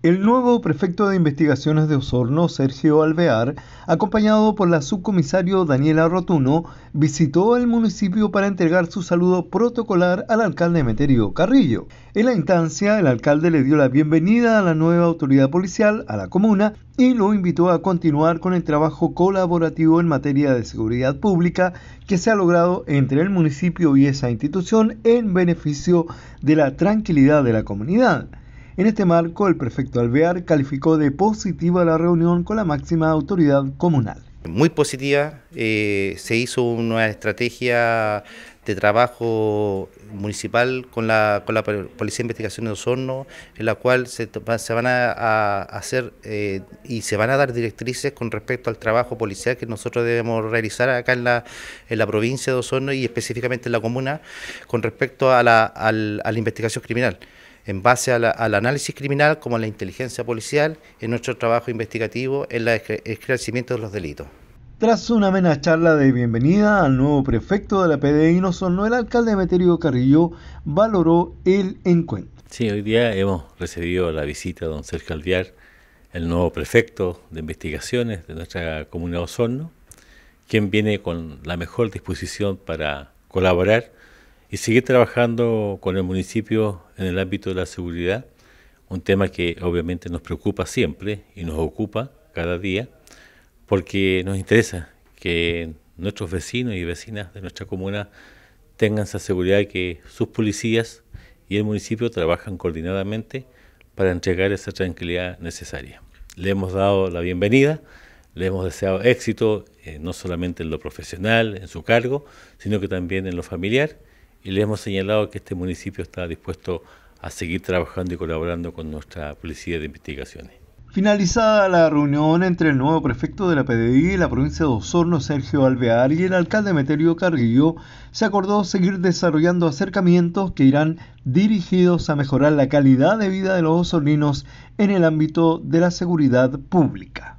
El nuevo prefecto de investigaciones de Osorno, Sergio Alvear, acompañado por la subcomisario Daniela Rotuno, visitó el municipio para entregar su saludo protocolar al alcalde Meterio Carrillo. En la instancia, el alcalde le dio la bienvenida a la nueva autoridad policial, a la comuna, y lo invitó a continuar con el trabajo colaborativo en materia de seguridad pública que se ha logrado entre el municipio y esa institución en beneficio de la tranquilidad de la comunidad. En este marco, el prefecto Alvear calificó de positiva la reunión con la máxima autoridad comunal. Muy positiva, eh, se hizo una estrategia de trabajo municipal con la, Policía de Investigación de Osorno, en la cual se, van a, hacer eh, y se van a dar directrices con respecto al trabajo policial que nosotros debemos realizar acá en la, provincia de Osorno y específicamente en la comuna con respecto a la, a la investigación criminal en base al análisis criminal como la inteligencia policial, en nuestro trabajo investigativo, en el esclarecimiento de los delitos. Tras una amena charla de bienvenida al nuevo prefecto de la PDI Osorno, el alcalde Meterio Carrillo valoró el encuentro. Sí, hoy día hemos recibido la visita de don Sergio Alviar, el nuevo prefecto de investigaciones de nuestra de Osorno, quien viene con la mejor disposición para colaborar y seguir trabajando con el municipio en el ámbito de la seguridad, un tema que obviamente nos preocupa siempre y nos ocupa cada día, porque nos interesa que nuestros vecinos y vecinas de nuestra comuna tengan esa seguridad que sus policías y el municipio trabajan coordinadamente para entregar esa tranquilidad necesaria. Le hemos dado la bienvenida, le hemos deseado éxito, eh, no solamente en lo profesional, en su cargo, sino que también en lo familiar y le hemos señalado que este municipio está dispuesto a seguir trabajando y colaborando con nuestra Policía de Investigaciones. Finalizada la reunión entre el nuevo prefecto de la PDI y la provincia de Osorno, Sergio Alvear, y el alcalde Meterio Carguillo, se acordó seguir desarrollando acercamientos que irán dirigidos a mejorar la calidad de vida de los osorninos en el ámbito de la seguridad pública.